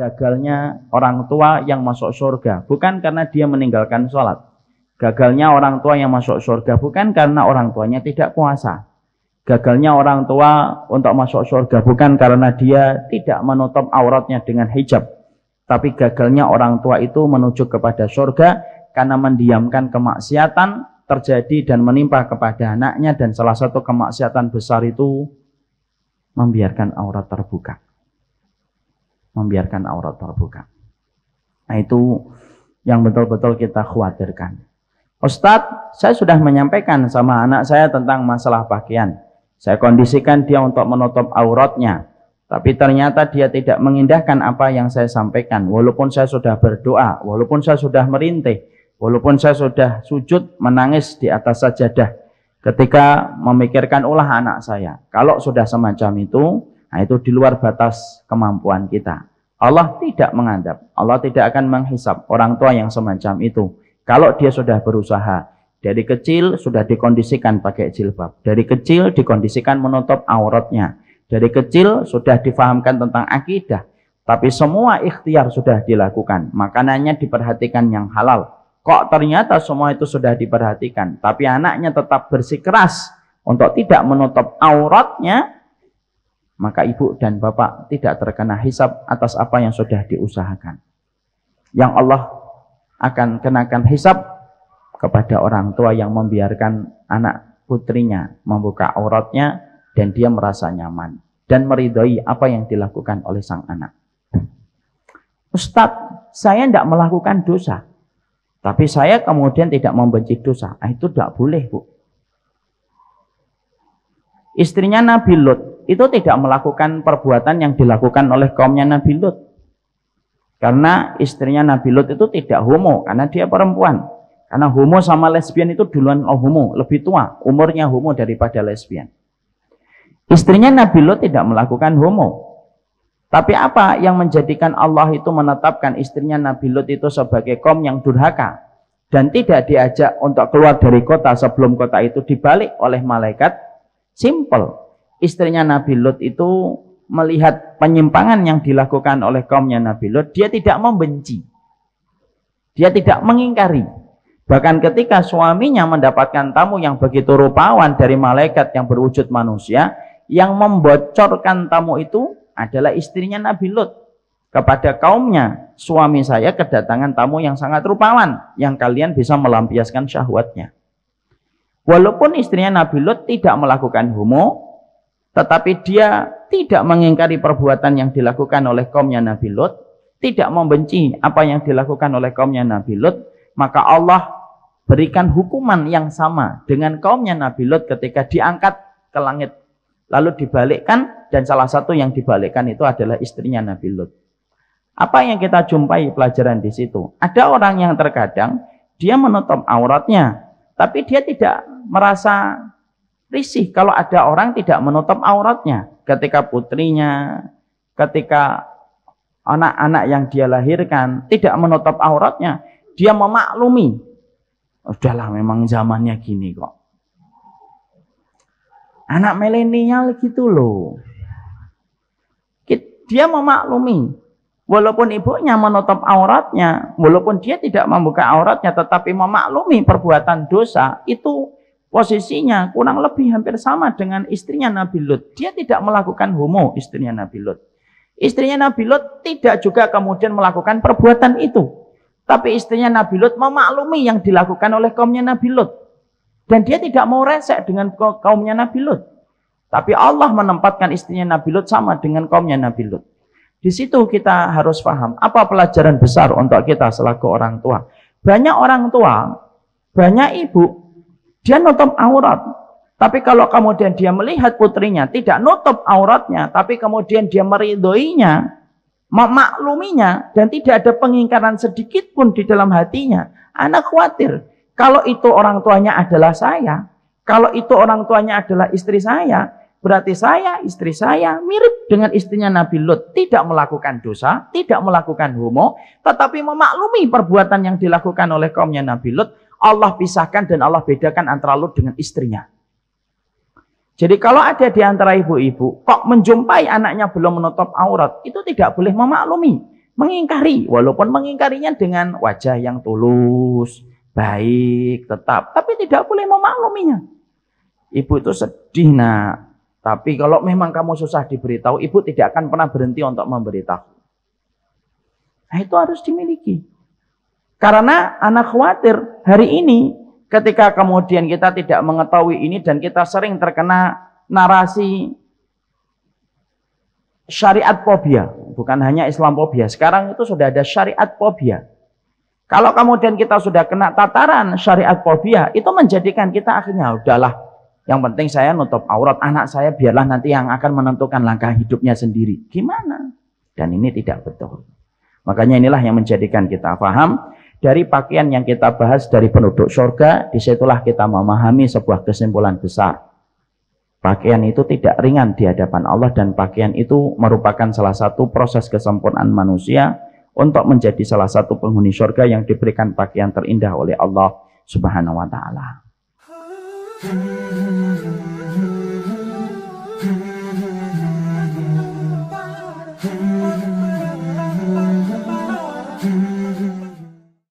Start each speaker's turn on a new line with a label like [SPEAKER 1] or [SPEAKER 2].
[SPEAKER 1] gagalnya orang tua yang masuk surga bukan karena dia meninggalkan sholat. Gagalnya orang tua yang masuk surga bukan karena orang tuanya tidak puasa. Gagalnya orang tua untuk masuk surga bukan karena dia tidak menutup auratnya dengan hijab. Tapi gagalnya orang tua itu menuju kepada surga karena mendiamkan kemaksiatan terjadi dan menimpa kepada anaknya dan salah satu kemaksiatan besar itu membiarkan aurat terbuka membiarkan aurat terbuka. Nah itu yang betul-betul kita khawatirkan. Ustadz, saya sudah menyampaikan sama anak saya tentang masalah pakaian. Saya kondisikan dia untuk menutup auratnya. Tapi ternyata dia tidak mengindahkan apa yang saya sampaikan. Walaupun saya sudah berdoa, walaupun saya sudah merintih, walaupun saya sudah sujud menangis di atas sajadah ketika memikirkan ulah anak saya. Kalau sudah semacam itu, Nah, itu di luar batas kemampuan kita. Allah tidak mengandap, Allah tidak akan menghisap orang tua yang semacam itu. Kalau dia sudah berusaha, dari kecil sudah dikondisikan pakai jilbab, dari kecil dikondisikan menutup auratnya, dari kecil sudah difahamkan tentang akidah, tapi semua ikhtiar sudah dilakukan, makanannya diperhatikan yang halal. Kok ternyata semua itu sudah diperhatikan, tapi anaknya tetap bersikeras untuk tidak menutup auratnya, maka ibu dan bapak tidak terkena hisap atas apa yang sudah diusahakan. Yang Allah akan kenakan hisap kepada orang tua yang membiarkan anak putrinya membuka auratnya dan dia merasa nyaman dan meridhoi apa yang dilakukan oleh sang anak. Ustadz, saya tidak melakukan dosa, tapi saya kemudian tidak membenci dosa. Ah, itu tidak boleh, Bu. Istrinya Nabi Lut itu tidak melakukan perbuatan yang dilakukan oleh kaumnya Nabi Lut. Karena istrinya Nabi Lut itu tidak homo, karena dia perempuan. Karena homo sama lesbian itu duluan homo, lebih tua, umurnya homo daripada lesbian. Istrinya Nabi Lut tidak melakukan homo. Tapi apa yang menjadikan Allah itu menetapkan istrinya Nabi Lut itu sebagai kaum yang durhaka? Dan tidak diajak untuk keluar dari kota sebelum kota itu dibalik oleh malaikat? Simple, istrinya Nabi Lut itu melihat penyimpangan yang dilakukan oleh kaumnya Nabi Lut, dia tidak membenci. Dia tidak mengingkari. Bahkan ketika suaminya mendapatkan tamu yang begitu rupawan dari malaikat yang berwujud manusia, yang membocorkan tamu itu adalah istrinya Nabi Lut. Kepada kaumnya, suami saya kedatangan tamu yang sangat rupawan, yang kalian bisa melampiaskan syahwatnya. Walaupun istrinya Nabi Lut tidak melakukan homo, tetapi dia tidak mengingkari perbuatan yang dilakukan oleh kaumnya Nabi Lot, tidak membenci apa yang dilakukan oleh kaumnya Nabi Lot, maka Allah berikan hukuman yang sama dengan kaumnya Nabi Lot ketika diangkat ke langit. Lalu dibalikkan dan salah satu yang dibalikkan itu adalah istrinya Nabi Lot. Apa yang kita jumpai pelajaran di situ? Ada orang yang terkadang dia menutup auratnya, tapi dia tidak merasa risih kalau ada orang tidak menutup auratnya ketika putrinya, ketika anak-anak yang dia lahirkan tidak menutup auratnya, dia memaklumi. Udahlah memang zamannya gini kok. Anak milenial gitu loh. Dia memaklumi. Walaupun ibunya menutup auratnya, walaupun dia tidak membuka auratnya, tetapi memaklumi perbuatan dosa, itu posisinya kurang lebih hampir sama dengan istrinya Nabi Lut. Dia tidak melakukan homo istrinya Nabi Lut. Istrinya Nabi Lut tidak juga kemudian melakukan perbuatan itu. Tapi istrinya Nabi Lut memaklumi yang dilakukan oleh kaumnya Nabi Lut. Dan dia tidak mau resek dengan kaumnya Nabi Lut. Tapi Allah menempatkan istrinya Nabi Lut sama dengan kaumnya Nabi Lut. Di situ kita harus paham apa pelajaran besar untuk kita selaku orang tua. Banyak orang tua, banyak ibu dia nutup aurat. Tapi kalau kemudian dia melihat putrinya tidak nutup auratnya, tapi kemudian dia meridoinya, memakluminya, dan tidak ada pengingkaran sedikit pun di dalam hatinya, anak khawatir. Kalau itu orang tuanya adalah saya, kalau itu orang tuanya adalah istri saya, berarti saya, istri saya mirip dengan istrinya Nabi Lut. Tidak melakukan dosa, tidak melakukan homo, tetapi memaklumi perbuatan yang dilakukan oleh kaumnya Nabi Lut Allah pisahkan dan Allah bedakan antara Lut dengan istrinya. Jadi kalau ada di antara ibu-ibu, kok menjumpai anaknya belum menutup aurat, itu tidak boleh memaklumi, mengingkari. Walaupun mengingkarinya dengan wajah yang tulus, baik, tetap. Tapi tidak boleh memakluminya. Ibu itu sedih nak. Tapi kalau memang kamu susah diberitahu, ibu tidak akan pernah berhenti untuk memberitahu. Nah itu harus dimiliki. Karena anak khawatir hari ini ketika kemudian kita tidak mengetahui ini dan kita sering terkena narasi syariat fobia, bukan hanya Islam fobia. Sekarang itu sudah ada syariat fobia. Kalau kemudian kita sudah kena tataran syariat fobia, itu menjadikan kita akhirnya ya udahlah. Yang penting saya nutup aurat anak saya biarlah nanti yang akan menentukan langkah hidupnya sendiri. Gimana? Dan ini tidak betul. Makanya inilah yang menjadikan kita paham dari pakaian yang kita bahas dari penduduk surga, disitulah kita memahami sebuah kesimpulan besar. Pakaian itu tidak ringan di hadapan Allah dan pakaian itu merupakan salah satu proses kesempurnaan manusia untuk menjadi salah satu penghuni surga yang diberikan pakaian terindah oleh Allah Subhanahu wa taala.